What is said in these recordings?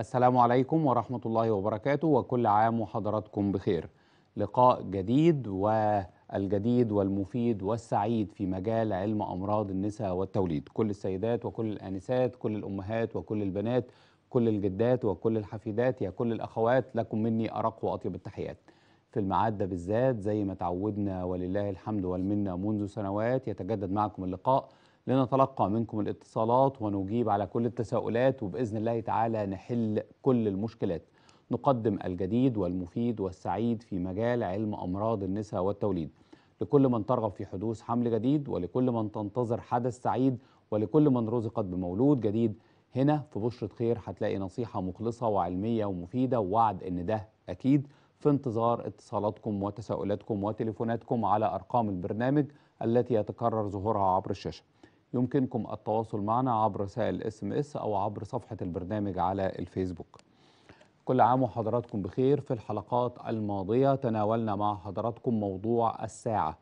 السلام عليكم ورحمة الله وبركاته وكل عام وحضراتكم بخير لقاء جديد والجديد والمفيد والسعيد في مجال علم أمراض النساء والتوليد كل السيدات وكل الآنسات كل الأمهات وكل البنات كل الجدات وكل الحفيدات يا كل الأخوات لكم مني أرق وأطيب التحيات في المعدة بالذات زي ما تعودنا ولله الحمد والمنة منذ سنوات يتجدد معكم اللقاء لنتلقى منكم الاتصالات ونجيب على كل التساؤلات وبإذن الله تعالى نحل كل المشكلات نقدم الجديد والمفيد والسعيد في مجال علم أمراض النساء والتوليد لكل من ترغب في حدوث حمل جديد ولكل من تنتظر حدث سعيد ولكل من رزقت بمولود جديد هنا في بشرة خير هتلاقي نصيحة مخلصة وعلمية ومفيدة ووعد إن ده أكيد في انتظار اتصالاتكم وتساؤلاتكم وتليفوناتكم على أرقام البرنامج التي يتكرر ظهورها عبر الشاشة يمكنكم التواصل معنا عبر رسائل الاس ام اس او عبر صفحه البرنامج على الفيسبوك. كل عام وحضراتكم بخير في الحلقات الماضيه تناولنا مع حضراتكم موضوع الساعه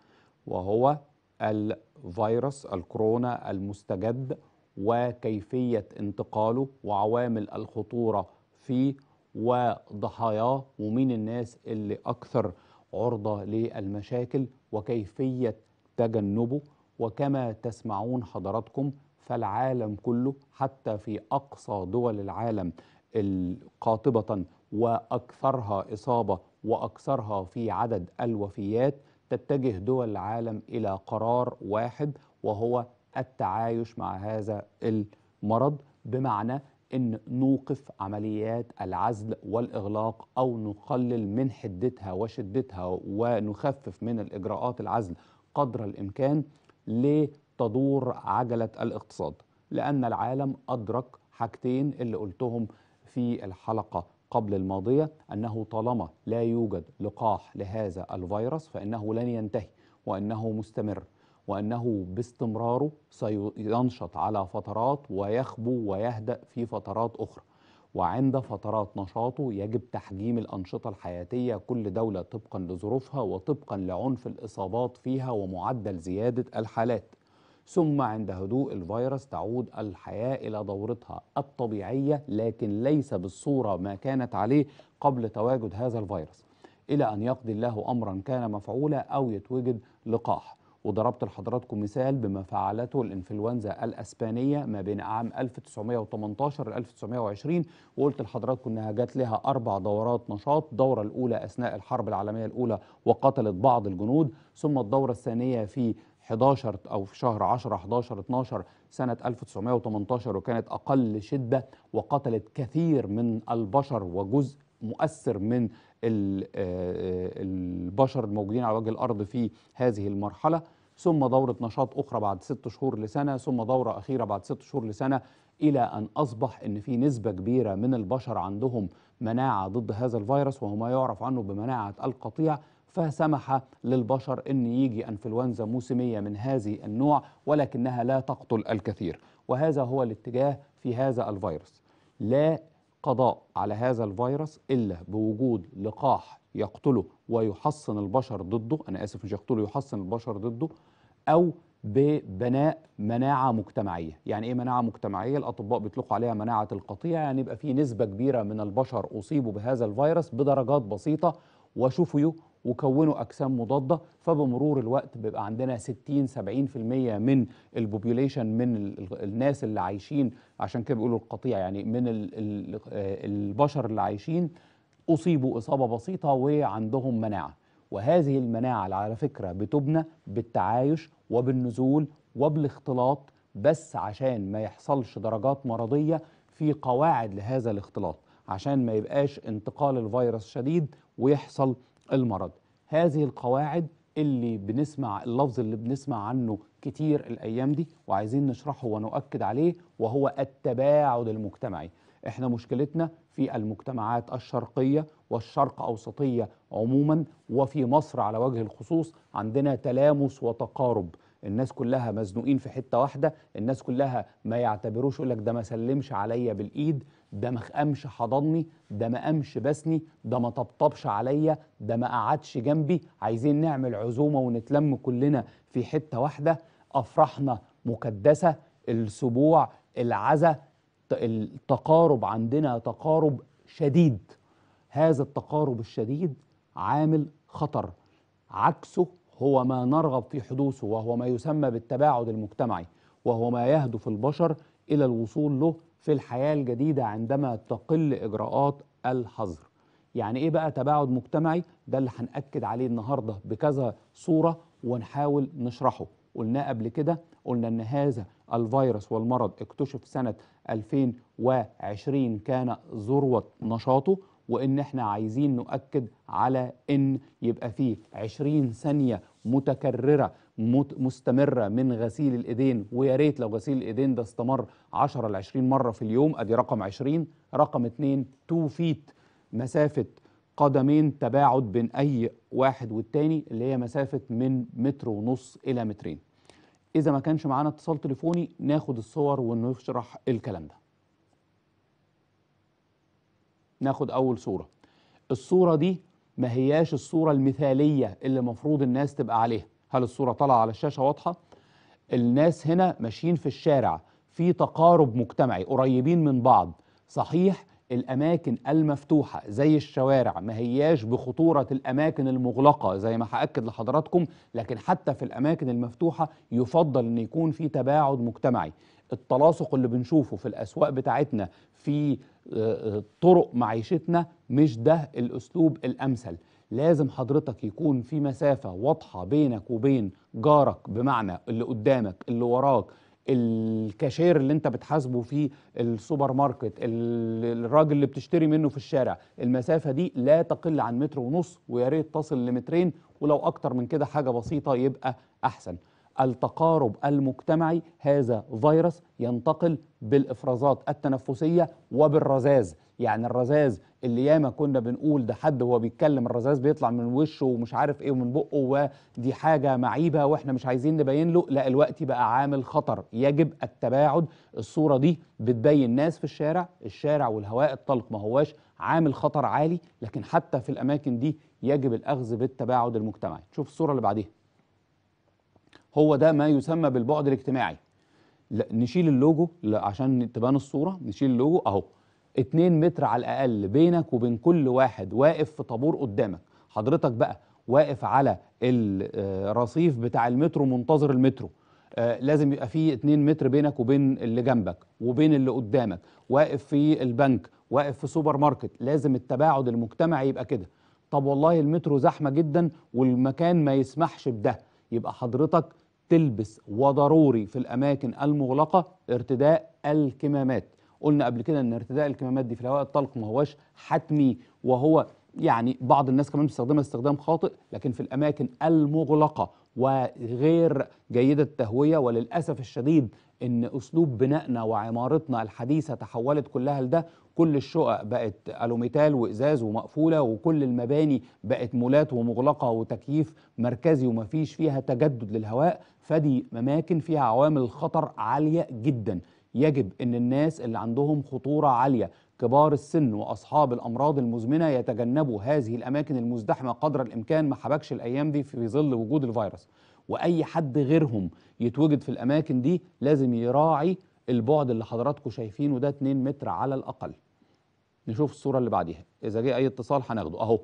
وهو الفيروس الكورونا المستجد وكيفيه انتقاله وعوامل الخطوره فيه وضحاياه ومين الناس اللي اكثر عرضه للمشاكل وكيفيه تجنبه وكما تسمعون حضراتكم فالعالم كله حتى في أقصى دول العالم القاطبة وأكثرها إصابة وأكثرها في عدد الوفيات تتجه دول العالم إلى قرار واحد وهو التعايش مع هذا المرض بمعنى أن نوقف عمليات العزل والإغلاق أو نقلل من حدتها وشدتها ونخفف من الإجراءات العزل قدر الإمكان لتدور عجلة الاقتصاد لأن العالم أدرك حاجتين اللي قلتهم في الحلقة قبل الماضية أنه طالما لا يوجد لقاح لهذا الفيروس فإنه لن ينتهي وأنه مستمر وأنه باستمراره سينشط على فترات ويخبو ويهدأ في فترات أخرى وعند فترات نشاطه يجب تحجيم الأنشطة الحياتية كل دولة طبقا لظروفها وطبقا لعنف الإصابات فيها ومعدل زيادة الحالات ثم عند هدوء الفيروس تعود الحياة إلى دورتها الطبيعية لكن ليس بالصورة ما كانت عليه قبل تواجد هذا الفيروس إلى أن يقضي الله أمرا كان مفعولا أو يتوجد لقاح وضربت لحضراتكم مثال بما فعلته الانفلونزا الاسبانيه ما بين عام 1918 ل 1920 وقلت لحضراتكم انها جات لها اربع دورات نشاط، الدوره الاولى اثناء الحرب العالميه الاولى وقتلت بعض الجنود، ثم الدوره الثانيه في 11 او في شهر 10 11 12 سنه 1918 وكانت اقل شده وقتلت كثير من البشر وجزء مؤثر من آه، آه، البشر الموجودين على وجه الارض في هذه المرحله ثم دورة نشاط أخرى بعد ست شهور لسنة ثم دورة أخيرة بعد ست شهور لسنة إلى أن أصبح أن في نسبة كبيرة من البشر عندهم مناعة ضد هذا الفيروس وهو ما يعرف عنه بمناعة القطيع فسمح للبشر أن يجي أنفلونزا موسمية من هذه النوع ولكنها لا تقتل الكثير وهذا هو الاتجاه في هذا الفيروس لا قضاء على هذا الفيروس إلا بوجود لقاح يقتله ويحصن البشر ضده أنا آسف مش يقتله يحصن البشر ضده أو ببناء مناعة مجتمعية يعني إيه مناعة مجتمعية؟ الأطباء بيطلقوا عليها مناعة القطيع يعني يبقى في نسبة كبيرة من البشر أصيبوا بهذا الفيروس بدرجات بسيطة وشفيوا وكونوا اجسام مضاده فبمرور الوقت بيبقى عندنا 60 70% من البوبيوليشن من الناس اللي عايشين عشان كده بيقولوا القطيع يعني من آه، البشر اللي عايشين اصيبوا اصابه بسيطه وعندهم مناعه وهذه المناعه على فكره بتبنى بالتعايش وبالنزول وبالاختلاط بس عشان ما يحصلش درجات مرضيه في قواعد لهذا الاختلاط عشان ما يبقاش انتقال الفيروس شديد ويحصل المرض هذه القواعد اللي بنسمع اللفظ اللي بنسمع عنه كتير الايام دي وعايزين نشرحه ونؤكد عليه وهو التباعد المجتمعي احنا مشكلتنا في المجتمعات الشرقيه والشرق اوسطيه عموما وفي مصر على وجه الخصوص عندنا تلامس وتقارب الناس كلها مزنوقين في حته واحده الناس كلها ما يعتبروش يقول لك ده ما سلمش عليا بالايد ده ما قامش حضني ده ما قامش بسني ده ما طبطبش عليا ده ما قعدش جنبي عايزين نعمل عزومه ونتلم كلنا في حته واحده افراحنا مكدسه السبوع العزا التقارب عندنا تقارب شديد هذا التقارب الشديد عامل خطر عكسه هو ما نرغب في حدوثه وهو ما يسمى بالتباعد المجتمعي وهو ما يهدف البشر إلى الوصول له في الحياة الجديدة عندما تقل إجراءات الحظر يعني إيه بقى تباعد مجتمعي ده اللي هنأكد عليه النهاردة بكذا صورة ونحاول نشرحه قلناه قبل كده قلنا أن هذا الفيروس والمرض اكتشف سنة 2020 كان ذروة نشاطه وإن إحنا عايزين نؤكد على إن يبقى فيه 20 ثانية متكررة مستمرة من غسيل الإيدين ويا ريت لو غسيل الإيدين ده استمر 10 ل 20 مرة في اليوم أدي رقم 20 رقم 2 2 فيت مسافة قدمين تباعد بين أي واحد والتاني اللي هي مسافة من متر ونص إلى مترين إذا ما كانش معانا اتصال تليفوني ناخد الصور ونشرح الكلام ده ناخد أول صورة الصورة دي ما هياش الصورة المثالية اللي المفروض الناس تبقى عليها هل الصورة طالعة على الشاشة واضحة؟ الناس هنا ماشيين في الشارع في تقارب مجتمعي قريبين من بعض صحيح الأماكن المفتوحة زي الشوارع ما هياش بخطورة الأماكن المغلقة زي ما هأكد لحضراتكم لكن حتى في الأماكن المفتوحة يفضل أن يكون في تباعد مجتمعي التلاصق اللي بنشوفه في الاسواق بتاعتنا في آه، آه، طرق معيشتنا مش ده الاسلوب الامثل لازم حضرتك يكون في مسافه واضحه بينك وبين جارك بمعنى اللي قدامك اللي وراك الكاشير اللي انت بتحاسبه في السوبر ماركت الراجل اللي بتشتري منه في الشارع المسافة دي لا تقل عن متر ونص ويا ريت تصل لمترين ولو اكتر من كده حاجة بسيطة يبقى احسن التقارب المجتمعي هذا فيروس ينتقل بالافرازات التنفسيه وبالرذاذ يعني الرذاذ اللي ياما كنا بنقول ده حد وهو بيتكلم الرذاذ بيطلع من وشه ومش عارف ايه ومن بقه ودي حاجه معيبه واحنا مش عايزين نبين له لا الوقت بقى عامل خطر يجب التباعد الصوره دي بتبين ناس في الشارع الشارع والهواء الطلق ما هواش عامل خطر عالي لكن حتى في الاماكن دي يجب الاخذ بالتباعد المجتمعي شوف الصوره اللي بعديها هو ده ما يسمى بالبعد الاجتماعي نشيل اللوجو عشان تبان الصوره نشيل اللوجو اهو 2 متر على الاقل بينك وبين كل واحد واقف في طابور قدامك حضرتك بقى واقف على الرصيف آه، بتاع المترو منتظر المترو آه لازم يبقى في 2 متر بينك وبين اللي جنبك وبين اللي قدامك واقف في البنك واقف في سوبر ماركت لازم التباعد المجتمعي يبقى كده طب والله المترو زحمه جدا والمكان ما يسمحش بده يبقى حضرتك تلبس وضروري في الأماكن المغلقة ارتداء الكمامات قلنا قبل كده ان ارتداء الكمامات دي في الهواء الطلق ما هوش حتمي وهو يعني بعض الناس كمان بتستخدمها استخدام خاطئ لكن في الاماكن المغلقه وغير جيدة التهوية وللأسف الشديد ان اسلوب بنائنا وعمارتنا الحديثه تحولت كلها لده كل الشقق بقت الوميتال وازاز ومقفوله وكل المباني بقت مولات ومغلقه وتكييف مركزي ومفيش فيها تجدد للهواء فدي اماكن فيها عوامل خطر عاليه جدا يجب ان الناس اللي عندهم خطوره عاليه كبار السن واصحاب الامراض المزمنه يتجنبوا هذه الاماكن المزدحمه قدر الامكان ما حبكش الايام دي في ظل وجود الفيروس واي حد غيرهم يتوجد في الاماكن دي لازم يراعي البعد اللي حضراتكم شايفينه ده 2 متر على الاقل نشوف الصوره اللي بعديها اذا جه اي اتصال هناخده اهو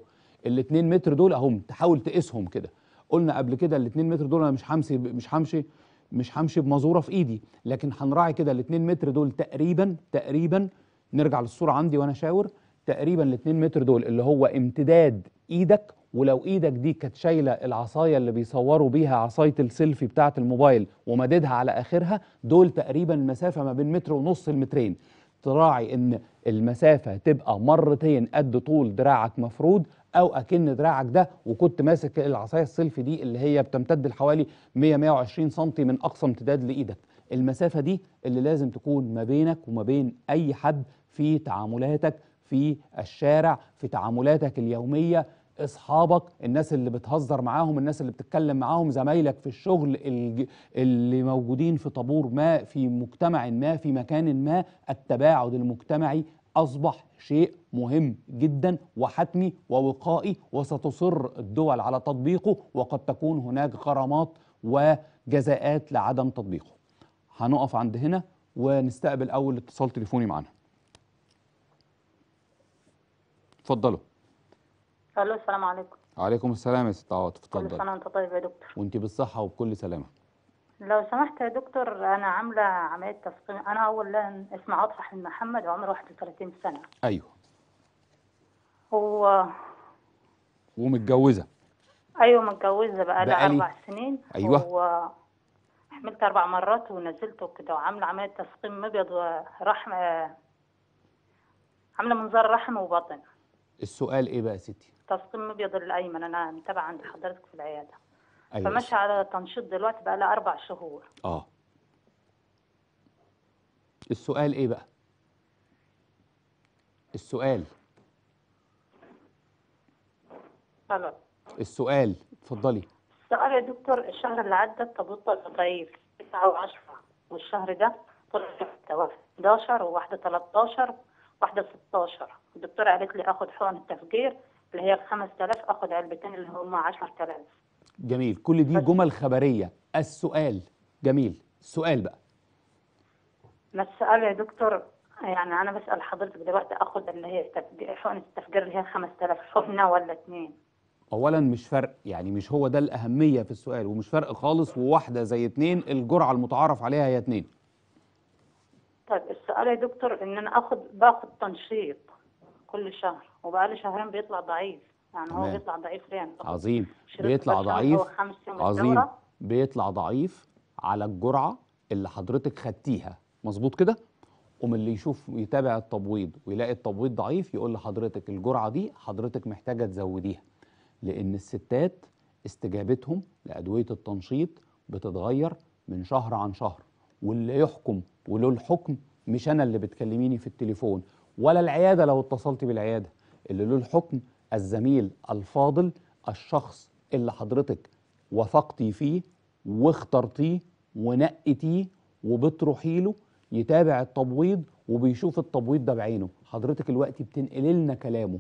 ال 2 متر دول اهم تحاول تقيسهم كده قلنا قبل كده ال 2 متر دول انا مش همشي مش همشي مش همشي بمزوره في ايدي لكن هنراعي كده ال 2 متر دول تقريبا تقريبا نرجع للصورة عندي وأنا شاور تقريبا ال 2 متر دول اللي هو امتداد إيدك ولو إيدك دي كانت شايلة العصاية اللي بيصوروا بيها عصاية السيلفي بتاعة الموبايل ومددها على آخرها دول تقريبا المسافة ما بين متر ونص المترين تراعي إن المسافة تبقى مرتين قد طول دراعك مفروض او اكن دراعك ده وكنت ماسك العصايه السيلفي دي اللي هي بتمتد لحوالي 100 120 سم من اقصى امتداد لايدك المسافه دي اللي لازم تكون ما بينك وما بين اي حد في تعاملاتك في الشارع في تعاملاتك اليوميه اصحابك الناس اللي بتهزر معاهم الناس اللي بتتكلم معاهم زمايلك في الشغل اللي موجودين في طابور ما في مجتمع ما في مكان ما التباعد المجتمعي اصبح شيء مهم جدا وحتمي ووقائي وستصر الدول على تطبيقه وقد تكون هناك غرامات وجزاءات لعدم تطبيقه هنقف عند هنا ونستقبل اول اتصال تليفوني معنا اتفضلوا الو السلام عليكم وعليكم السلام يا ست عواطف اتفضلي كل سنه وانت طيب يا دكتور وانت بالصحه وبكل سلامه لو سمحت يا دكتور انا عامله عمليه تسقيم انا اولا اسمي عاطف حلمي محمد وعمري 31 سنه ايوه هو ومتجوزه ايوه متجوزه بقالي اربع سنين ايوه هو حملت اربع مرات ونزلت وكده وعامله عمليه تسقيم مبيض ورحم عامله منظار رحم وبطن السؤال ايه بقى يا ستي؟ تصميم ابيض الايمن انا متابع عند حضرتك في العياده أيوة فماشي على تنشيط دلوقتي بقى لها اربع شهور اه السؤال ايه بقى؟ السؤال خلاص السؤال اتفضلي السؤال يا دكتور الشهر اللي عدى التبوط ضعيف 9 و10 والشهر ده طلع واحدة 11 وواحدة 13 وواحده 16 الدكتورة قالت لي آخذ حقن التفجير اللي هي 5000 آخذ علبتين اللي هم 10000 جميل كل دي جمل خبرية السؤال جميل السؤال بقى ما السؤال يا دكتور يعني انا بسال حضرتك دلوقتي آخذ اللي هي حقنه التفجير اللي هي 5000 حقنه ولا اثنين اولا مش فرق يعني مش هو ده الاهميه في السؤال ومش فرق خالص وواحده زي اتنين الجرعه المتعارف عليها هي اتنين طيب السؤال يا دكتور ان انا اخد باخد تنشيط كل شهر وبقاله شهرين بيطلع ضعيف يعني هو بيطلع ضعيف يعني عظيم بيطلع ضعيف عظيم بيطلع ضعيف على الجرعه اللي حضرتك خدتيها مظبوط كده قوم اللي يشوف يتابع التبويض ويلاقي التبويض ضعيف يقول لحضرتك الجرعه دي حضرتك محتاجه تزوديها لان الستات استجابتهم لادويه التنشيط بتتغير من شهر عن شهر واللي يحكم وله الحكم مش انا اللي بتكلميني في التليفون ولا العيادة لو اتصلت بالعيادة اللي له الحكم الزميل الفاضل الشخص اللي حضرتك وثقتي فيه واخترتيه ونقتيه وبتروحي له يتابع التبويض وبيشوف التبويض ده بعينه حضرتك الوقت بتنقلي لنا كلامه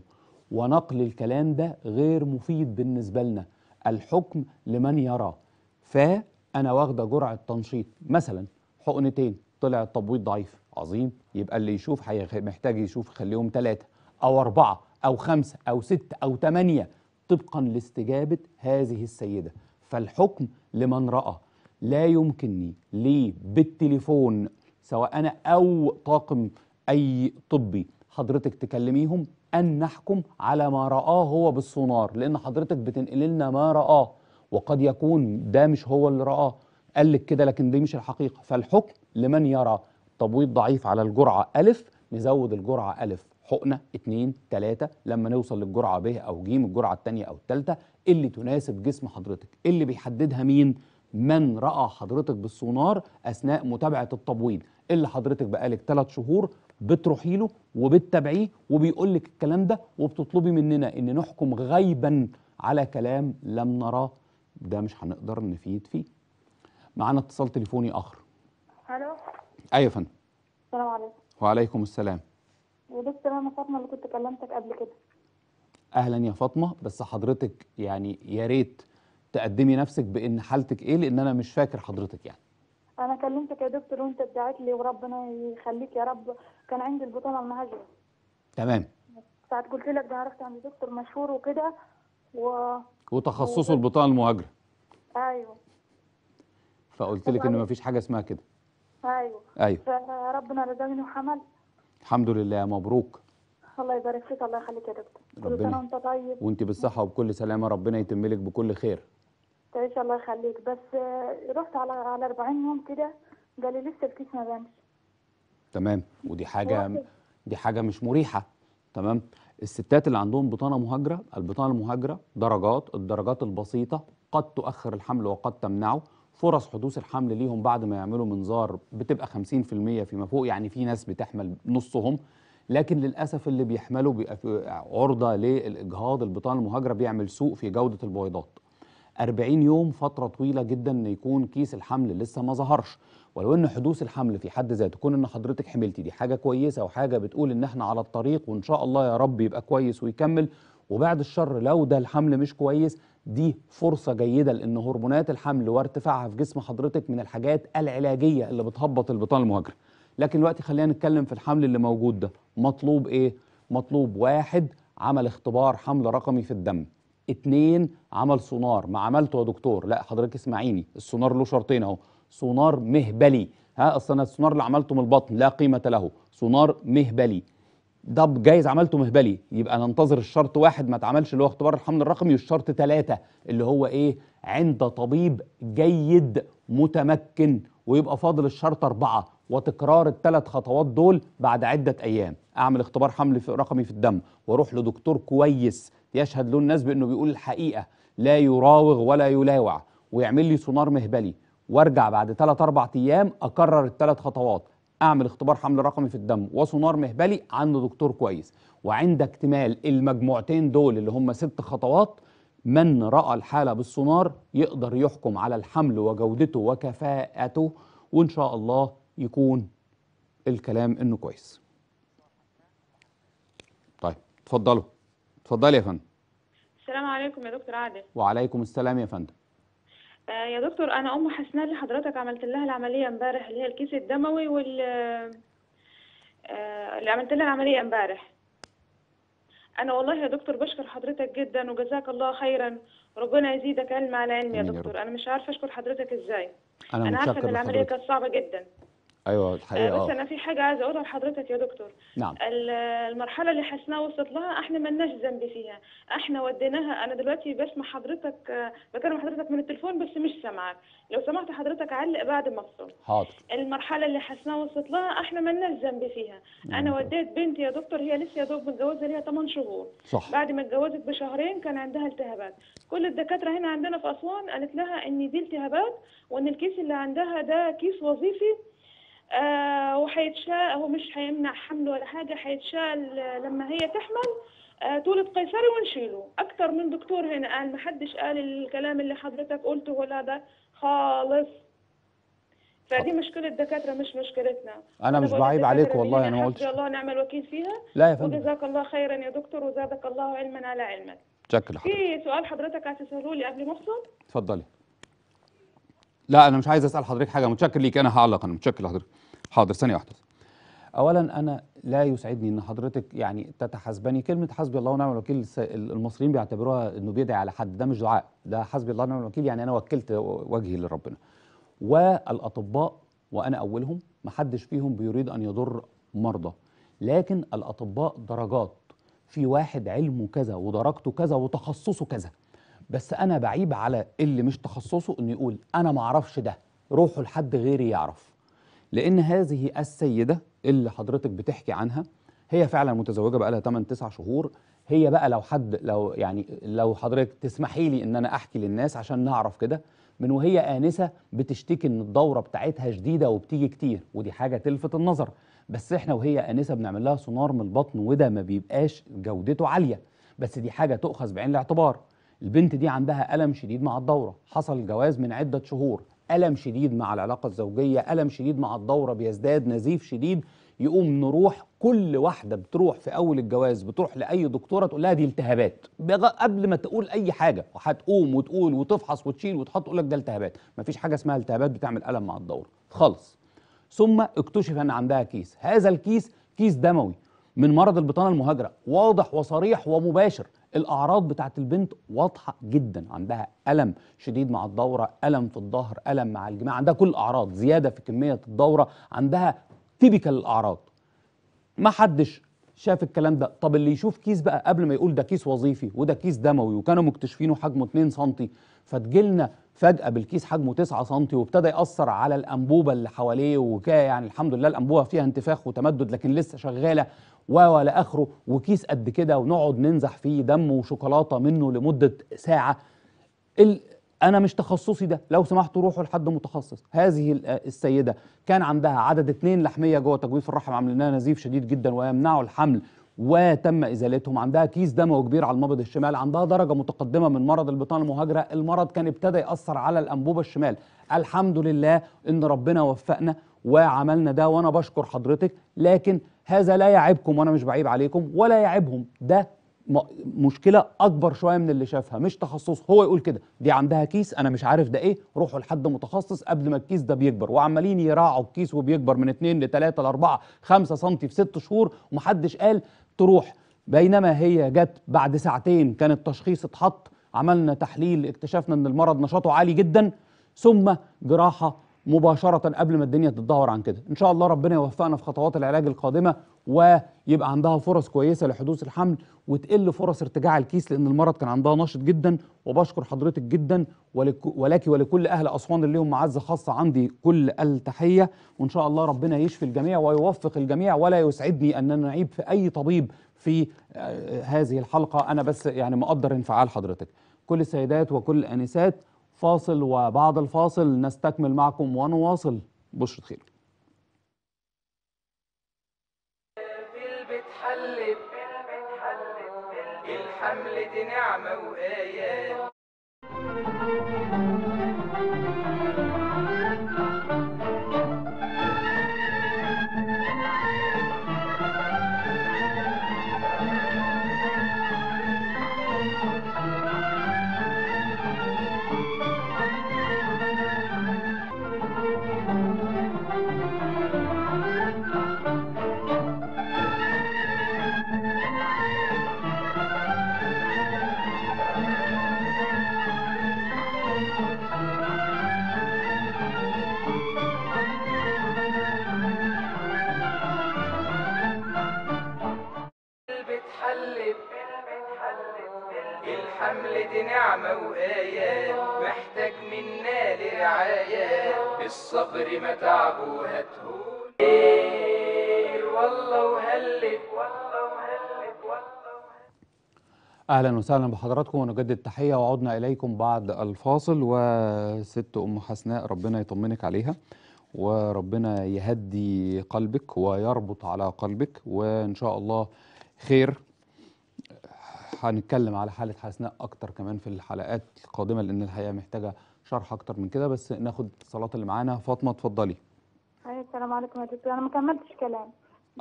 ونقل الكلام ده غير مفيد بالنسبة لنا الحكم لمن يرى فأنا واخدة جرعة تنشيط مثلا حقنتين طلع التبويض ضعيف عظيم يبقى اللي يشوف محتاج يشوف يخليهم ثلاثة أو أربعة أو خمسة أو ستة أو ثمانية طبقا لاستجابة هذه السيدة فالحكم لمن رأى لا يمكنني لي بالتليفون سواء أنا أو طاقم أي طبي حضرتك تكلميهم أن نحكم على ما رآه هو بالسونار لأن حضرتك بتنقل لنا ما رآه وقد يكون ده مش هو اللي رآه قال لك كده لكن دي مش الحقيقة فالحكم لمن يرى تبويض ضعيف على الجرعه الف نزود الجرعه الف حقنه 2 3 لما نوصل للجرعه ب او ج الجرعه الثانيه او الثالثه إيه اللي تناسب جسم حضرتك إيه اللي بيحددها مين من راى حضرتك بالسونار اثناء متابعه التبويض إيه اللي حضرتك بقالك تلات شهور بتروحي له وبتتابعيه وبيقول لك الكلام ده وبتطلبي مننا ان نحكم غيبا على كلام لم نراه ده مش هنقدر نفيد فيه معانا اتصال تليفوني اخر الو ايوه يا فندم السلام عليكم وعليكم السلام ودكتور انا فاطمه اللي كنت كلمتك قبل كده اهلا يا فاطمه بس حضرتك يعني يا ريت تقدمي نفسك بان حالتك ايه لان انا مش فاكر حضرتك يعني انا كلمتك يا دكتور وانت ادعيت لي وربنا يخليك يا رب كان عندي البطانه المهاجره تمام ساعات قلت لك ده عرفت عند دكتور مشهور وكده و وتخصصه و... البطانه المهاجره ايوه فقلت لك ان مفيش حاجه اسمها كده ايوه ايوه فربنا رزقني وحمل الحمد لله مبروك الله يبارك فيك الله يخليك يا دكتور كل سنه وانت طيب وانت بالصحه وبكل سلامه ربنا يتم لك بكل خير تعيش الله يخليك بس آه، رحت على على 40 يوم كده قال لي لسه الكيس ما بانش تمام ودي حاجه دي حاجه مش مريحه تمام الستات اللي عندهم بطانه مهاجره البطانه المهاجره درجات الدرجات البسيطه قد تؤخر الحمل وقد تمنعه فرص حدوث الحمل ليهم بعد ما يعملوا منظار بتبقى 50% فيما فوق يعني في ناس بتحمل نصهم لكن للاسف اللي بيحملوا بيبقى عرضه للاجهاض البطانه المهاجره بيعمل سوء في جوده البويضات 40 يوم فتره طويله جدا ان يكون كيس الحمل لسه ما ظهرش ولو ان حدوث الحمل في حد ذاته كون ان حضرتك حملتي دي حاجه كويسه وحاجه بتقول ان احنا على الطريق وان شاء الله يا رب يبقى كويس ويكمل وبعد الشر لو ده الحمل مش كويس دي فرصة جيدة لأن هرمونات الحمل وارتفاعها في جسم حضرتك من الحاجات العلاجية اللي بتهبط البطانة المهاجرة لكن دلوقتي خلينا نتكلم في الحمل اللي موجود ده مطلوب إيه؟ مطلوب واحد عمل اختبار حمل رقمي في الدم اتنين عمل سونار ما عملته يا دكتور لا حضرتك اسمعيني السونار له شرطين اهو سونار مهبلي ها اصل انا السونار اللي عملته من البطن لا قيمه له سونار مهبلي ده جايز عملته مهبلي يبقى ننتظر الشرط واحد ما اتعملش اللي هو اختبار الحمل الرقمي والشرط ثلاثة اللي هو ايه عند طبيب جيد متمكن ويبقى فاضل الشرط أربعة وتكرار الثلاث خطوات دول بعد عدة أيام أعمل اختبار حمل في رقمي في الدم وأروح لدكتور كويس يشهد له الناس بأنه بيقول الحقيقة لا يراوغ ولا يلاوع ويعمل لي سونار مهبلي وارجع بعد ثلاث أربع ايام اكرر الثلاث خطوات اعمل اختبار حمل رقمي في الدم وسونار مهبلي عند دكتور كويس وعند اكتمال المجموعتين دول اللي هم ست خطوات من راى الحاله بالسونار يقدر يحكم على الحمل وجودته وكفاءته وان شاء الله يكون الكلام انه كويس طيب اتفضلوا اتفضلي يا فندم السلام عليكم يا دكتور عادل وعليكم السلام يا فندم آه، يا دكتور انا ام حسناء اللي حضرتك عملت لها العمليه امبارح اللي هي الكيس الدموي وال آه، اللي عملت لها العمليه امبارح انا والله يا دكتور بشكر حضرتك جدا وجزاك الله خيرا ربنا يزيدك علم على علم يا دكتور انا مش عارفه اشكر حضرتك ازاي انا, أنا عارفه ان العمليه كانت صعبه جدا ايوه الحقيقه آه، بس آه. انا في حاجه عايزه اقولها لحضرتك يا دكتور نعم المرحله اللي حسناء وصلت لها احنا لناش ذنب فيها احنا وديناها انا دلوقتي بسمع حضرتك بكلم حضرتك من التليفون بس مش سامعك لو سمحت حضرتك علق بعد ما افصل حاضر المرحله اللي حسناء وصلت لها احنا لناش ذنب فيها مم. نعم. انا وديت بنتي يا دكتور هي لسه يا دوب متجوزه ليها 8 شهور صح بعد ما اتجوزت بشهرين كان عندها التهابات كل الدكاتره هنا عندنا في اسوان قالت لها ان دي التهابات وان الكيس اللي عندها ده كيس وظيفي آه وحيتشال هو مش حيمنع حمل ولا حاجه حيتشال لما هي تحمل آه، طولة تولد قيصري ونشيله اكثر من دكتور هنا قال ما حدش قال الكلام اللي حضرتك قلته ولا ده خالص فدي مشكله دكاترة مش مشكلتنا انا مش بعيب عليك والله انا ما قلتش الله نعم الوكيل فيها لا يا فندم وجزاك الله خيرا يا دكتور وزادك الله علما على علمك شكرا في سؤال حضرتك هتساله لي قبل ما افصل اتفضلي لا انا مش عايز اسال حضرتك حاجه متشكر ليك انا هعلق انا متشكر لحضرتك حاضر ثانية واحدة اولا انا لا يسعدني ان حضرتك يعني تتحاسبني كلمه حسبي الله ونعم الوكيل المصريين بيعتبروها انه بيدعي على حد ده مش دعاء ده حسبي الله ونعم الوكيل يعني انا وكلت وجهي لربنا والاطباء وانا اولهم محدش فيهم بيريد ان يضر مرضى لكن الاطباء درجات في واحد علمه كذا ودرجته كذا وتخصصه كذا بس انا بعيب على اللي مش تخصصه انه يقول انا معرفش ده روحوا لحد غيري يعرف لأن هذه السيدة اللي حضرتك بتحكي عنها هي فعلا متزوجة بقى لها 8 9 شهور هي بقى لو حد لو يعني لو حضرتك تسمحي لي ان انا احكي للناس عشان نعرف كده من وهي آنسة بتشتكي ان الدورة بتاعتها شديدة وبتيجي كتير ودي حاجة تلفت النظر بس احنا وهي آنسة بنعمل لها سونار من البطن وده ما بيبقاش جودته عالية بس دي حاجة تؤخذ بعين الاعتبار البنت دي عندها ألم شديد مع الدورة حصل جواز من عدة شهور ألم شديد مع العلاقة الزوجية ألم شديد مع الدورة بيزداد نزيف شديد يقوم نروح كل واحدة بتروح في أول الجواز بتروح لأي دكتورة تقول لها دي التهابات قبل ما تقول أي حاجة وهتقوم وتقول وتفحص وتشيل وتحط تقول لك ده التهابات مفيش حاجة اسمها التهابات بتعمل ألم مع الدورة خالص ثم اكتشف أن عندها كيس هذا الكيس كيس دموي من مرض البطانة المهاجرة واضح وصريح ومباشر الاعراض بتاعت البنت واضحه جدا عندها الم شديد مع الدوره الم في الظهر الم مع الجماع عندها كل الاعراض زياده في كميه الدوره عندها تيبيكال الاعراض ما حدش شاف الكلام ده طب اللي يشوف كيس بقى قبل ما يقول ده كيس وظيفي وده كيس دموي وكانوا مكتشفينه حجمه 2 سم فتجيلنا فجأة بالكيس حجمه 9 سم وابتدى يأثر على الأنبوبة اللي حواليه وكا يعني الحمد لله الأنبوبة فيها انتفاخ وتمدد لكن لسه شغالة و ولا اخره وكيس قد كده ونقعد ننزح فيه دم وشوكولاته منه لمده ساعه ال... انا مش تخصصي ده لو سمحتوا روحوا لحد متخصص هذه السيده كان عندها عدد اثنين لحميه جوه تجويف الرحم عامل لها نزيف شديد جدا ويمنعه الحمل وتم ازالتهم عندها كيس دموي كبير على المبيض الشمال عندها درجه متقدمه من مرض البطانه المهاجره المرض كان ابتدى ياثر على الانبوبه الشمال الحمد لله ان ربنا وفقنا وعملنا ده وانا بشكر حضرتك لكن هذا لا يعيبكم وانا مش بعيب عليكم ولا يعيبهم ده مشكله اكبر شويه من اللي شافها مش تخصص هو يقول كده دي عندها كيس انا مش عارف ده ايه روحوا لحد متخصص قبل ما الكيس ده بيكبر وعمالين يراعوا الكيس وبيكبر من 2 ل 3 ل 4 5 سم في 6 شهور ومحدش قال تروح بينما هي جت بعد ساعتين كان التشخيص اتحط عملنا تحليل اكتشفنا ان المرض نشاطه عالي جدا ثم جراحه مباشره قبل ما الدنيا تتدهور عن كده ان شاء الله ربنا يوفقنا في خطوات العلاج القادمه ويبقى عندها فرص كويسه لحدوث الحمل وتقل فرص ارتجاع الكيس لان المرض كان عندها نشط جدا وبشكر حضرتك جدا ولك ولكل اهل اسوان اللي لهم معزه خاصه عندي كل التحيه وان شاء الله ربنا يشفي الجميع ويوفق الجميع ولا يسعدني ان انا اعيب في اي طبيب في آه، هذه الحلقه انا بس يعني مقدر انفعال حضرتك كل السيدات وكل الانسات فاصل وبعد الفاصل نستكمل معكم ونواصل بشرة خير الصبر متعب وهتهون والله والله وهلت والله اهلا وسهلا بحضراتكم ونجدد التحيه وعدنا اليكم بعد الفاصل وست ام حسناء ربنا يطمنك عليها وربنا يهدي قلبك ويربط على قلبك وان شاء الله خير هنتكلم على حاله حسناء اكتر كمان في الحلقات القادمه لان الحقيقه محتاجه شرح اكتر من كده بس ناخد اتصالات اللي معانا فاطمه اتفضلي ايوه السلام عليكم يا دكتور انا ما كملتش كلام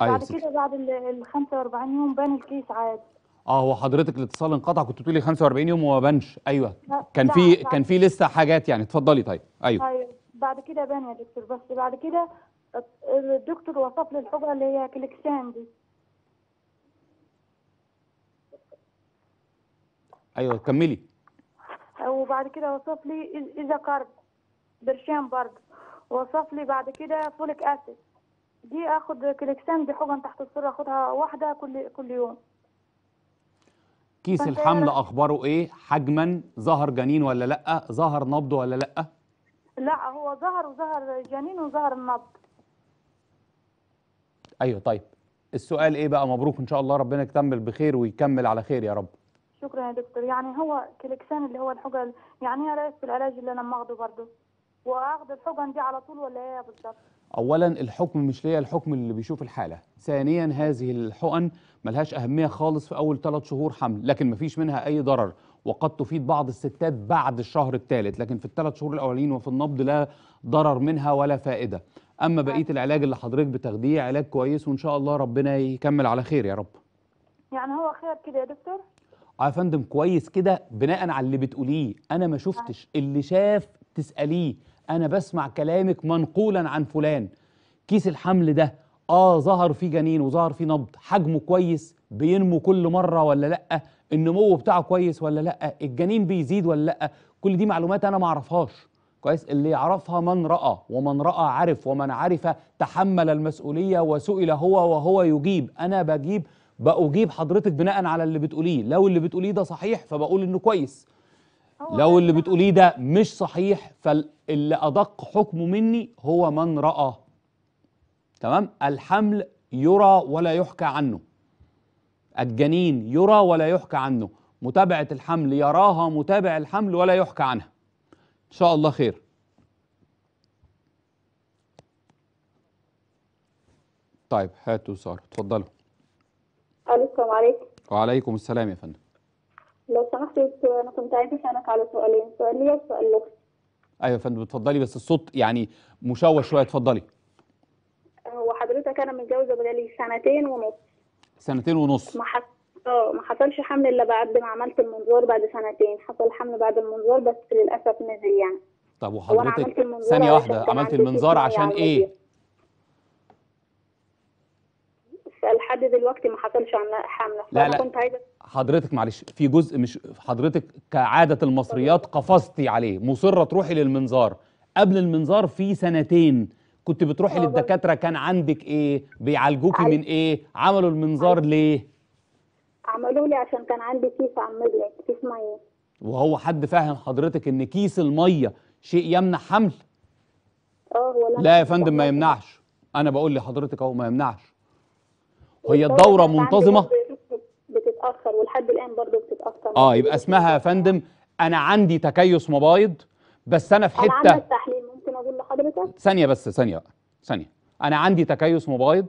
أيوة بعد كده بعد ال 45 يوم بان الكيس عادي اه هو حضرتك الاتصال انقطع كنت بتقولي 45 يوم وما بانش ايوه كان في كان في لسه حاجات يعني اتفضلي طيب ايوه ايوه بعد كده بان يا دكتور بس بعد كده الدكتور وصف لي الحجره اللي هي كليكسان دي ايوه كملي وبعد كده وصف لي إذا كارب برشام برضه وصف لي بعد كده فوليك أسيد دي اخد كليكسان دي تحت السرة اخدها واحدة كل كل يوم كيس إيه الحمل اخباره ايه حجما ظهر جنين ولا لا ظهر نبض ولا لا لا هو ظهر وظهر جنين وظهر النبض ايوه طيب السؤال ايه بقى مبروك ان شاء الله ربنا يكمل بخير ويكمل على خير يا رب شكرا يا دكتور يعني هو كليكسان اللي هو الحقن يعني ايه رأيك في العلاج اللي انا ماخده برضه واخد الحقن دي على طول ولا ايه بالظبط اولا الحكم مش ليا الحكم اللي بيشوف الحاله ثانيا هذه الحقن ملهاش اهميه خالص في اول ثلاث شهور حمل لكن مفيش منها اي ضرر وقد تفيد بعض الستات بعد الشهر الثالث لكن في الثلاث شهور الاولين وفي النبض لا ضرر منها ولا فائده اما نعم. بقيه العلاج اللي حضرتك بتاخديه علاج كويس وان شاء الله ربنا يكمل على خير يا رب يعني هو خير كده يا دكتور اه يا فندم كويس كده بناء على اللي بتقوليه انا ما شفتش آه. اللي شاف تساليه انا بسمع كلامك منقولا عن فلان كيس الحمل ده اه ظهر فيه جنين وظهر فيه نبض حجمه كويس بينمو كل مره ولا لا النمو بتاعه كويس ولا لا الجنين بيزيد ولا لا كل دي معلومات انا ما اعرفهاش كويس اللي يعرفها من راى ومن راى عرف ومن عرف تحمل المسؤوليه وسئل هو وهو يجيب انا بجيب بأجيب حضرتك بناء على اللي بتقوليه لو اللي بتقوليه ده صحيح فبقول إنه كويس لو اللي بتقوليه ده مش صحيح فاللي أدق حكمه مني هو من رأى تمام الحمل يرى ولا يحكى عنه الجنين يرى ولا يحكى عنه متابعة الحمل يراها متابع الحمل ولا يحكى عنها إن شاء الله خير طيب هاتوا سارة اتفضلوا السلام عليكم وعليكم السلام يا فندم لو سمحت انا كنت عايزه اسالك على سؤالين سؤال ليا وسؤال لاختي ايوه يا فندم اتفضلي بس الصوت يعني مشوش شويه اتفضلي هو حضرتك انا متجوزه بقالي سنتين ونص سنتين ونص ما حس... اه ما حصلش حمل الا بعد ما عملت المنظار بعد سنتين حصل حمل بعد المنظار بس للاسف نزل يعني طب وحضرتك ثانيه واحده عملت المنظار عشان يعني ايه؟ لحد دلوقتي ما حصلش حمله لا لا كنت عايزه حضرتك معلش في جزء مش حضرتك كعاده المصريات قفزتي عليه مصره تروحي للمنظار قبل المنظار في سنتين كنت بتروحي آه، للدكاتره كان عندك ايه بيعالجوكي من ايه عملوا المنظار ليه عملوا لي عشان كان عندي كيس عمل كيس ميه وهو حد فاهم حضرتك ان كيس الميه شيء يمنع حمل اه ولا لا يا فندم ما يمنعش انا بقول لحضرتك اهو ما يمنعش هي الدوره منتظمه بتتاخر ولحد الان برضه بتتاخر اه يبقى اسمها يا فندم انا عندي تكيس مبايض بس انا في حته انا عندي التحليل ممكن اقول لحضرتك ثانيه بس ثانيه ثانيه انا عندي تكيس مبايض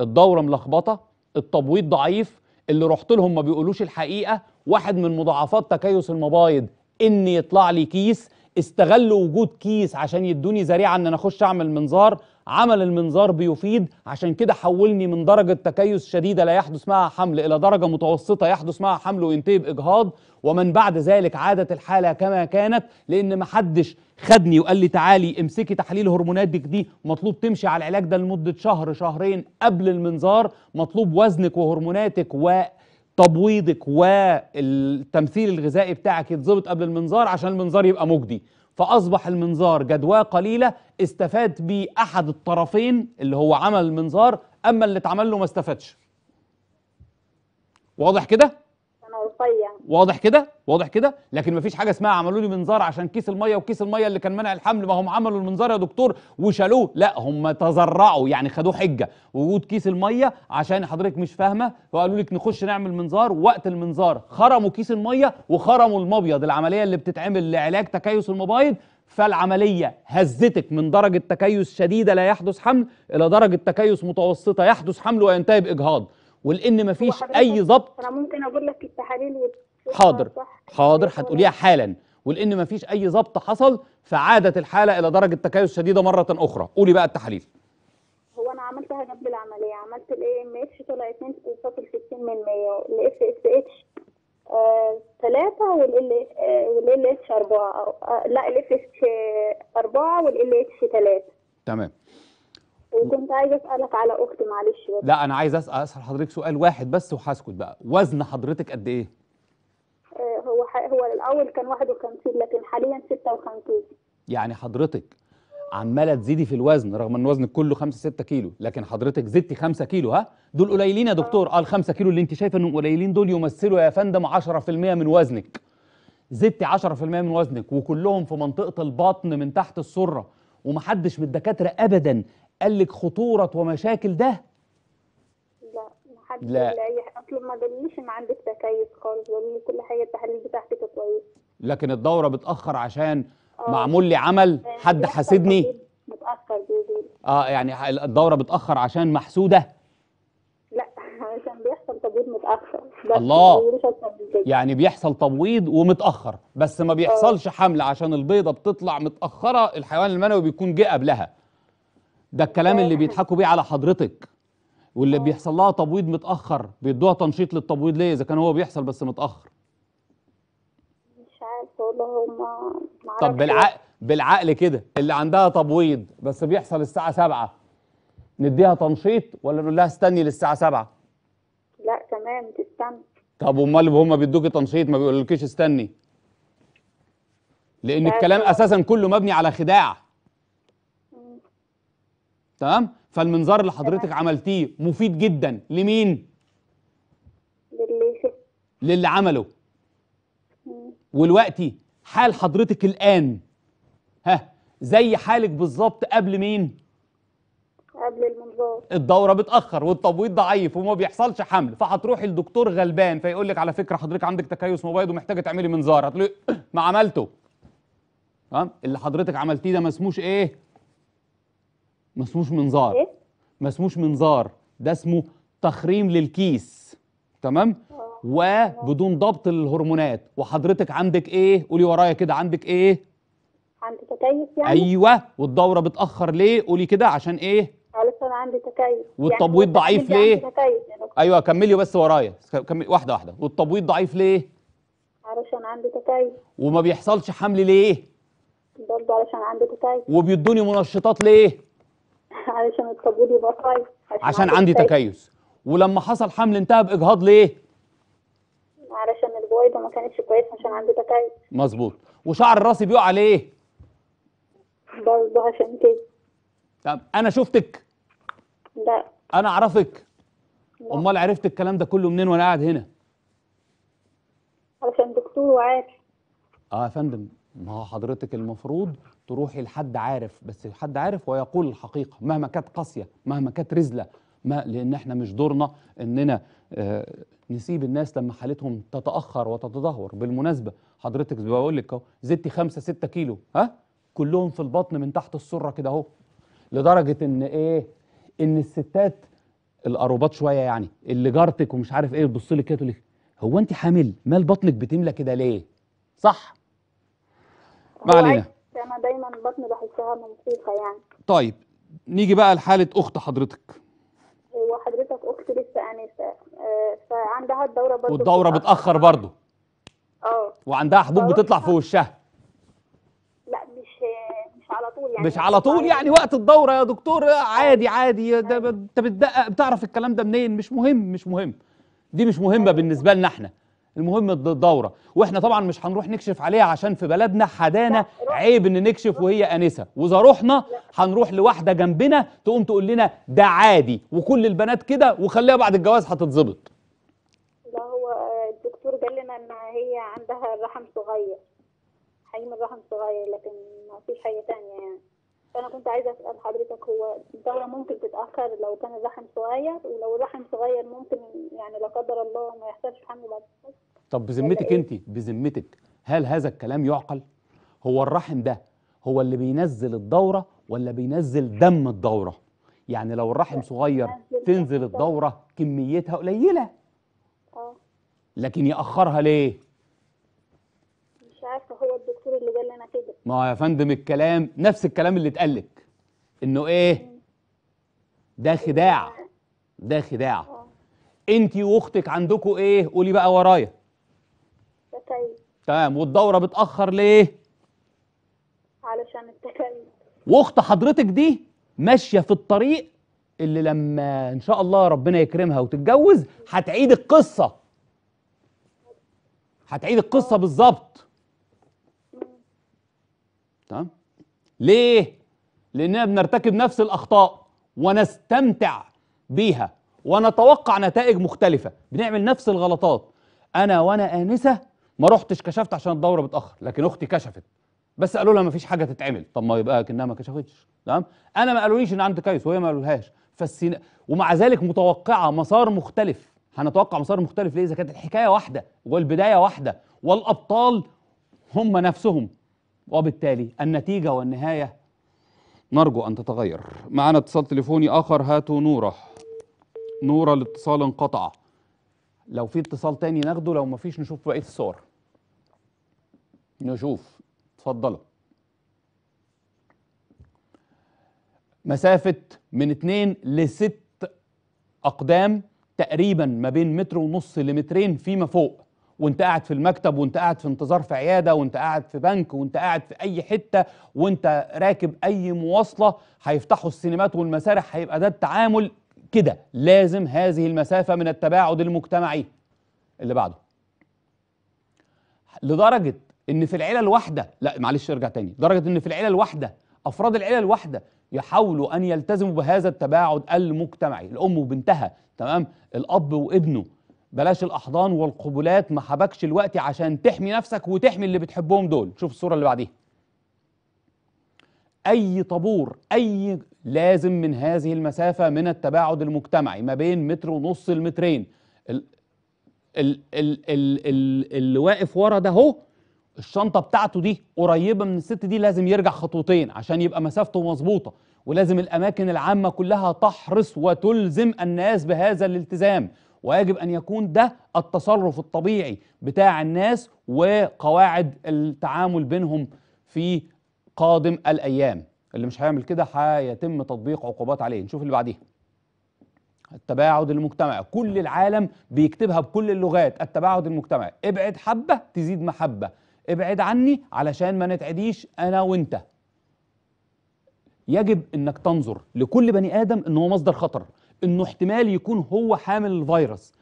الدوره ملخبطه التبويض ضعيف اللي رحت لهم ما بيقولوش الحقيقه واحد من مضاعفات تكيس المبايض ان يطلع لي كيس استغلوا وجود كيس عشان يدوني ذريعه ان انا اخش اعمل منظار عمل المنظار بيفيد عشان كده حولني من درجة تكيس شديدة لا يحدث معها حمل إلى درجة متوسطة يحدث معها حمل وينتهي بإجهاض ومن بعد ذلك عادت الحالة كما كانت لأن محدش خدني وقال لي تعالي امسكي تحليل هرموناتك دي مطلوب تمشي على العلاج ده لمدة شهر شهرين قبل المنظار مطلوب وزنك وهرموناتك و تبويضك والتمثيل الغذائي بتاعك يتظبط قبل المنظار عشان المنظار يبقى مجدي فأصبح المنظار جدواه قليلة استفاد بيه أحد الطرفين اللي هو عمل المنظار أما اللي اتعمل له ما استفادش واضح كده؟ المصيع واضح كده واضح كده لكن مفيش حاجه اسمها عملوا لي منظار عشان كيس الميه وكيس الميه اللي كان منع الحمل ما هم عملوا المنظار يا دكتور وشالوه لا هم تزرعوا يعني خدوه حجه وجود كيس الميه عشان حضرتك مش فاهمه فقالوا لك نخش نعمل منظار وقت المنظار خرموا كيس الميه وخرموا المبيض العمليه اللي بتتعمل لعلاج تكيس المبايض فالعملية هزتك من درجة تكيس شديدة لا يحدث حمل إلى درجة تكيس متوسطة يحدث حمل وينتهي بإجهاض ولان مفيش اي ضبط انا ممكن اقول لك التحاليل حاضر حاضر طيب، هتقوليها حالا ولان مفيش اي ضبط حصل فعادت الحاله الى درجه تكيس شديده مره اخرى قولي بقى التحاليل هو انا عملتها قبل العمليه عملت الاي ام اتش طلع 2.60 من 100 الاف اس اتش ثلاثة والال اتش 4 لا الاف اتش 4 والال اتش 3 تمام وكنت عايز اسالك على اختي معلش بس لا انا عايز اسال اسال حضرتك سؤال واحد بس وهسكت بقى وزن حضرتك قد ايه آه، هو هو الاول كان 51 لكن حاليا 56 يعني حضرتك عماله تزيدي في الوزن رغم ان وزنك كله 5 6 كيلو لكن حضرتك زدتي 5 كيلو ها دول قليلين يا دكتور اه, آه، ال 5 كيلو اللي انت شايفه انهم قليلين دول يمثلوا يا فندم 10% من وزنك زدتي 10% من وزنك وكلهم في منطقه البطن من تحت السره ومحدش من الدكاتره ابدا قال لك خطورة ومشاكل ده؟ لا محدش لا اصل ما قالليش ان عندك تكيف خالص قالوا لي كل حاجه التحاليل بتاعتك كويسه لكن الدوره بتاخر عشان آه. معمول لي عمل آه، حد حاسدني متاخر بيقول اه يعني الدوره بتاخر عشان محسوده لا عشان بيحصل تبويض متاخر الله يعني بيحصل تبويض ومتاخر بس ما آه. بيحصلش حمل عشان البيضه بتطلع متاخره الحيوان المنوي بيكون جه قبلها ده الكلام اللي اه. بيضحكوا بيه على حضرتك واللي اه. بيحصل لها تبويض متاخر بيدوها تنشيط للتبويض ليه اذا كان هو بيحصل بس متاخر مش عارف والله هما طب بالعقل بالعقل كده اللي عندها تبويض بس بيحصل الساعه 7 نديها تنشيط ولا نقول لها استني للساعه 7 لا تمام تستنى طب امال هما بيدوكي تنشيط ما بيقولولكيش استني لان الكلام اساسا كله مبني على خداع تمام فالمنظار اللي حضرتك عملتيه مفيد جدا لمين للي للي عمله والوقتي حال حضرتك الان ها زي حالك بالظبط قبل مين قبل المنظار الدوره بتاخر والتبويض ضعيف وما بيحصلش حمل فهتروحي لدكتور غلبان فيقول لك على فكره حضرتك عندك تكيس مبيض ومحتاجه تعملي منظار هتقولي ما عملته تمام اللي حضرتك عملتيه ده ما اسموش ايه ما اسموش منظار إيه؟ ما اسموش منظار ده اسمه تخريم للكيس تمام آه. وبدون ضبط الهرمونات وحضرتك عندك ايه قولي ورايا كده عندك ايه عندي تكيف يعني ايوه والدوره بتاخر ليه قولي كده عشان ايه علشان عندي تكيف يعني والتبويض يعني ضعيف ليه تكيف يعني. ايوه كملي بس ورايا كملي واحده واحده والتبويض ضعيف ليه علشان عندي تكيف وما بيحصلش حمل ليه برضه علشان عندي تكيف وبيدوني منشطات ليه علشان اضطبوا يبقى بطايق طيب، عشان, عشان عندي تكيس ولما حصل حمل انتهى باجهاض ليه؟ علشان البويضه ما كانتش كويسه عشان عندي تكيس مظبوط وشعر راسي بيقع ليه؟ برضه عشان كده طب انا شفتك؟ لا انا اعرفك امال عرفت الكلام ده كله منين وانا قاعد هنا؟ علشان دكتور وعارف اه يا فندم ما هو حضرتك المفروض تروحي لحد عارف بس حد عارف ويقول الحقيقه مهما كانت قاسيه مهما كانت رزله ما لان احنا مش دورنا اننا آه، نسيب الناس لما حالتهم تتاخر وتتدهور بالمناسبه حضرتك بقول لك اهو زدتي 5 6 كيلو ها كلهم في البطن من تحت السره كده اهو لدرجه ان ايه ان الستات الأروبات شويه يعني اللي جارتك ومش عارف ايه تبص لك كده تقول لك هو انت حامل مال بطنك بتملى كده ليه صح ما علينا انا دايما بطني بحسها منفوخه يعني طيب نيجي بقى لحاله اخت حضرتك وحضرتك اخت لسه انسه آه، فعندها الدوره برضه والدوره بتاخر برضه اه وعندها حبوب بتطلع في وشها لا مش مش على طول يعني مش على طول يعني وقت الدوره يا دكتور آه، عادي عادي أيوة. انت بتدقق بتعرف الكلام ده منين مش مهم مش مهم دي مش مهمه أيوة. بالنسبه لنا احنا المهم الدوره واحنا طبعا مش هنروح نكشف عليها عشان في بلدنا حدانا عيب ان نكشف وهي انسه واذا رحنا هنروح لواحده جنبنا تقوم تقول لنا ده عادي وكل البنات كده وخليها بعد الجواز هتتظبط لا هو الدكتور قال لنا ان هي عندها الرحم صغير حجم الرحم صغير لكن ما فيش حاجه ثانيه يعني فأنا كنت عايزة أسأل حضرتك هو الدورة ممكن تتأخر لو كان الرحم صغير ولو الرحم صغير ممكن يعني لا قدر الله ما يحصلش حمل بعد طب بذمتك إيه؟ أنت بذمتك هل هذا الكلام يعقل؟ هو الرحم ده هو اللي بينزل الدورة ولا بينزل دم الدورة؟ يعني لو الرحم صغير تنزل الدورة كميتها قليلة آه. لكن يأخرها ليه؟ مش عارفة هو الدكتور اللي قال لنا كده ما يا فندم الكلام نفس الكلام اللي اتقالك انه ايه ده خداع ده خداع انتي واختك عندكم ايه قولي بقى ورايا تمام والدوره بتاخر ليه علشان التكلم واخت حضرتك دي ماشيه في الطريق اللي لما ان شاء الله ربنا يكرمها وتتجوز هتعيد القصه هتعيد القصه آه. بالظبط تمام ليه لاننا بنرتكب نفس الاخطاء ونستمتع بيها ونتوقع نتائج مختلفه بنعمل نفس الغلطات انا وانا انسه ما رحتش كشفت عشان الدوره متاخر لكن اختي كشفت بس قالوا لها ما فيش حاجه تتعمل طب ما يبقى كانها ما كشفتش تمام انا ما قالوليش ان عندي كيس وهي ما قالولهاش فالسين... ومع ذلك متوقعه مسار مختلف هنتوقع مسار مختلف ليه اذا كانت الحكايه واحده والبدايه واحده والابطال هم نفسهم وبالتالي النتيجة والنهاية نرجو أن تتغير معنا اتصال تليفوني آخر هاتوا نورة نورة الاتصال انقطع لو في اتصال تاني ناخده لو مفيش نشوف بقية الصور نشوف اتفضلوا مسافة من اتنين لست أقدام تقريبا ما بين متر ونص لمترين فيما فوق وانت قاعد في المكتب وانت قاعد في انتظار في عياده وانت قاعد في بنك وانت قاعد في اي حته وانت راكب اي مواصله هيفتحوا السينمات والمسارح هيبقى ده التعامل كده لازم هذه المسافه من التباعد المجتمعي اللي بعده لدرجه ان في العيله الواحده لا معلش ارجع تاني لدرجه ان في العيله الواحده افراد العيله الواحده يحاولوا ان يلتزموا بهذا التباعد المجتمعي الام وبنتها تمام الاب وابنه بلاش الاحضان والقبلات ما حبكش الوقت عشان تحمي نفسك وتحمي اللي بتحبهم دول شوف الصوره اللي بعديها اي طابور اي لازم من هذه المسافه من التباعد المجتمعي ما بين متر ونص لمترين ال... ال... ال... ال... ال... اللي واقف ورا ده اهو الشنطه بتاعته دي قريبه من الست دي لازم يرجع خطوتين عشان يبقى مسافته مظبوطه ولازم الاماكن العامه كلها تحرص وتلزم الناس بهذا الالتزام ويجب أن يكون ده التصرف الطبيعي بتاع الناس وقواعد التعامل بينهم في قادم الأيام اللي مش هيعمل كده هيتم تطبيق عقوبات عليه نشوف اللي بعديها التباعد المجتمعي كل العالم بيكتبها بكل اللغات التباعد المجتمعي ابعد حبة تزيد محبة ابعد عني علشان ما نتعديش أنا وأنت يجب انك تنظر لكل بني ادم ان هو مصدر خطر انه احتمال يكون هو حامل الفيروس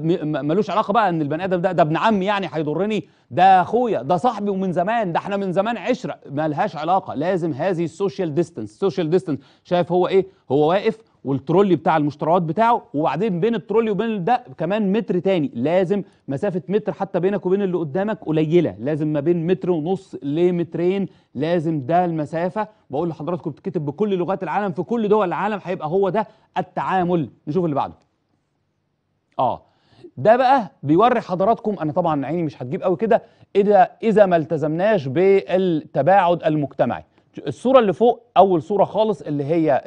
ملوش علاقه بقى ان البني ادم ده ده ابن عمي يعني هيضرني ده اخويا ده صاحبي ومن زمان ده احنا من زمان عشره ملهاش علاقه لازم هذه السوشيال ديستانس سوشيال ديستانس شايف هو ايه هو واقف والترولي بتاع المشتريات بتاعه وبعدين بين الترولي وبين ده كمان متر تاني لازم مسافه متر حتى بينك وبين اللي قدامك قليله لازم ما بين متر ونص لمترين لازم ده المسافه بقول لحضراتكم بتكتب بكل لغات العالم في كل دول العالم هيبقى هو ده التعامل نشوف اللي بعده اه ده بقى بيوري حضراتكم انا طبعا عيني مش هتجيب قوي كده اذا اذا ما التزمناش بالتباعد المجتمعي الصوره اللي فوق اول صوره خالص اللي هي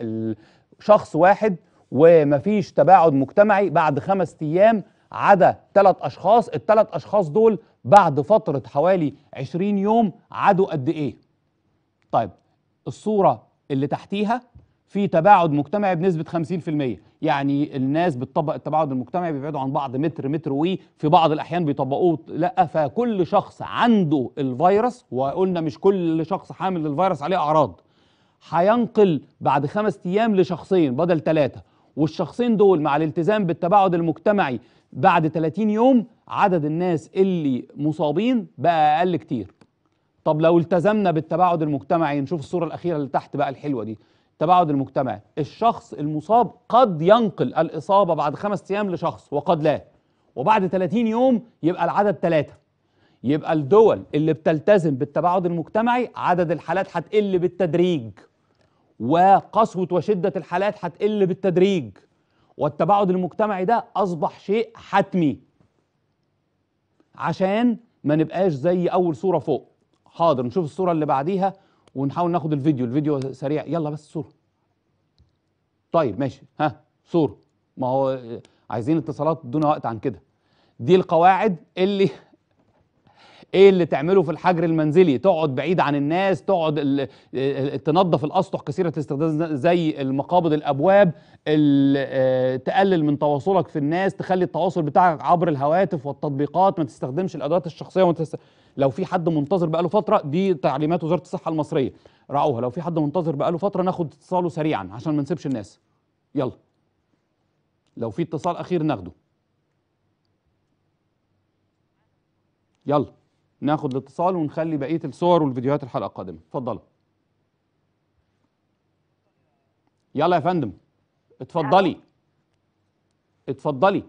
شخص واحد ومفيش تباعد مجتمعي بعد خمس ايام عدا ثلاث اشخاص الثلاث اشخاص دول بعد فتره حوالي 20 يوم عدوا قد ايه طيب الصوره اللي تحتيها في تباعد مجتمعي بنسبه 50% يعني الناس بتطبق التباعد المجتمعي بيبعدوا عن بعض متر متر وي في بعض الاحيان بيطبقوه لا فكل شخص عنده الفيروس وقلنا مش كل شخص حامل للفيروس عليه اعراض هينقل بعد خمس ايام لشخصين بدل ثلاثه والشخصين دول مع الالتزام بالتباعد المجتمعي بعد 30 يوم عدد الناس اللي مصابين بقى اقل كتير طب لو التزمنا بالتباعد المجتمعي نشوف الصوره الاخيره اللي تحت بقى الحلوه دي التباعد المجتمعي الشخص المصاب قد ينقل الاصابه بعد خمس ايام لشخص وقد لا وبعد 30 يوم يبقى العدد ثلاثه يبقى الدول اللي بتلتزم بالتباعد المجتمعي عدد الحالات هتقل بالتدريج وقسوة وشدة الحالات هتقل بالتدريج والتباعد المجتمعي ده أصبح شيء حتمي عشان ما نبقاش زي أول صورة فوق حاضر نشوف الصورة اللي بعديها ونحاول ناخد الفيديو الفيديو سريع يلا بس صورة طيب ماشي ها صورة ما هو آه، عايزين اتصالات دون وقت عن كده دي القواعد اللي ايه اللي تعمله في الحجر المنزلي تقعد بعيد عن الناس تقعد آه، تنظف الاسطح كثيره الاستخدام زي المقابض الابواب آه، تقلل من تواصلك في الناس تخلي التواصل بتاعك عبر الهواتف والتطبيقات ما تستخدمش الادوات الشخصيه لو في حد منتظر بقاله فتره دي تعليمات وزاره الصحه المصريه راعوها لو في حد منتظر بقاله فتره ناخد اتصاله سريعا عشان ما نسيبش الناس يلا لو في اتصال اخير ناخده يلا ناخد الاتصال ونخلي بقيه الصور والفيديوهات الحلقه القادمه اتفضلوا يلا يا فندم اتفضلي اتفضلي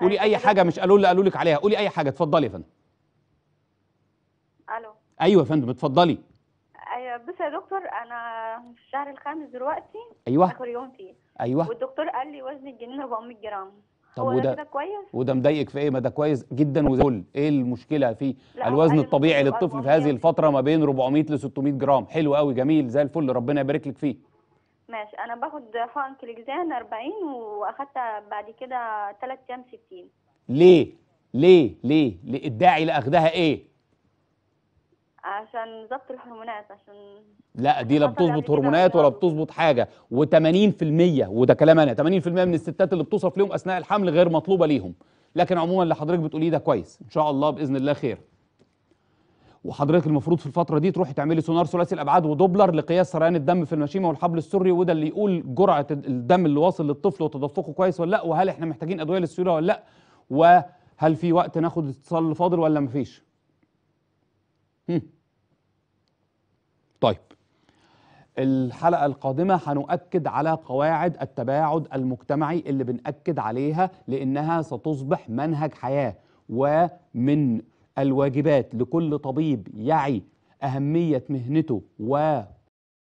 قولي اي حاجه مش قالوا لي قالوا لك عليها قولي اي حاجه اتفضلي يا فندم الو ايوه يا فندم اتفضلي ايوه بص يا دكتور انا في الشهر الخامس دلوقتي ايوه اخر يوم فيه ايوه والدكتور قال لي وزن الجنين 400 جرام طب وده كويس وده مضايقك في ايه ما ده كويس جدا وزي ايه المشكله فيه أيوة، الوزن أيوة، الطبيعي أيوة، للطفل في هذه الفتره ما بين 400 ل 600 جرام حلو قوي جميل زي الفل ربنا يبارك لك فيه ماشي انا باخد حقن كليكزان 40 واخدت بعد كده 3 ايام 60 ليه ليه ليه, ليه؟ الداعي لاخدها ايه عشان ضبط الهرمونات عشان لا دي لا بتظبط يعني هرمونات ولا بتظبط حاجه و80% وده كلام انا 80% من الستات اللي بتوصف لهم اثناء الحمل غير مطلوبه ليهم لكن عموما اللي حضرتك بتقوليه ده كويس ان شاء الله باذن الله خير وحضرتك المفروض في الفتره دي تروحي تعملي سونار ثلاثي الابعاد ودوبلر لقياس سريان الدم في المشيمه والحبل السري وده اللي يقول جرعه الدم اللي واصل للطفل وتدفقه كويس ولا لا وهل احنا محتاجين ادويه للسيوله ولا لا وهل في وقت ناخد اتصال فاضل ولا مفيش هم. طيب الحلقة القادمة هنؤكد على قواعد التباعد المجتمعي اللي بنأكد عليها لأنها ستصبح منهج حياة ومن الواجبات لكل طبيب يعي أهمية مهنته و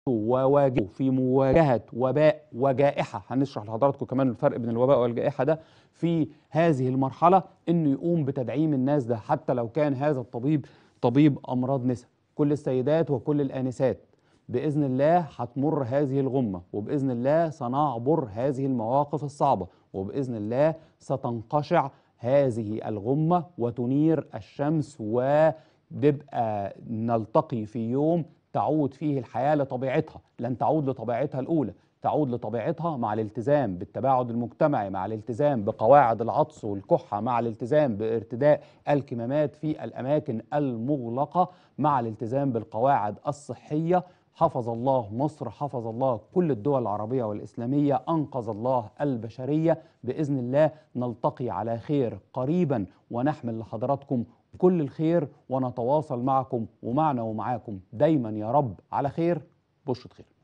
وواجبه في مواجهة وباء وجائحة هنشرح لحضراتكم كمان الفرق بين الوباء والجائحة ده في هذه المرحلة إنه يقوم بتدعيم الناس ده حتى لو كان هذا الطبيب طبيب أمراض نساء كل السيدات وكل الآنسات بإذن الله هتمر هذه الغمة وبإذن الله سنعبر هذه المواقف الصعبة وبإذن الله ستنقشع هذه الغمة وتنير الشمس وتبقى نلتقي في يوم تعود فيه الحياة لطبيعتها لن تعود لطبيعتها الأولى تعود لطبيعتها مع الالتزام بالتباعد المجتمعي مع الالتزام بقواعد العطس والكحه مع الالتزام بارتداء الكمامات في الاماكن المغلقه مع الالتزام بالقواعد الصحيه حفظ الله مصر حفظ الله كل الدول العربية والإسلامية أنقذ الله البشرية بإذن الله نلتقي على خير قريبا ونحمل لحضراتكم كل الخير ونتواصل معكم ومعنا ومعاكم دايما يا رب على خير بشرة خير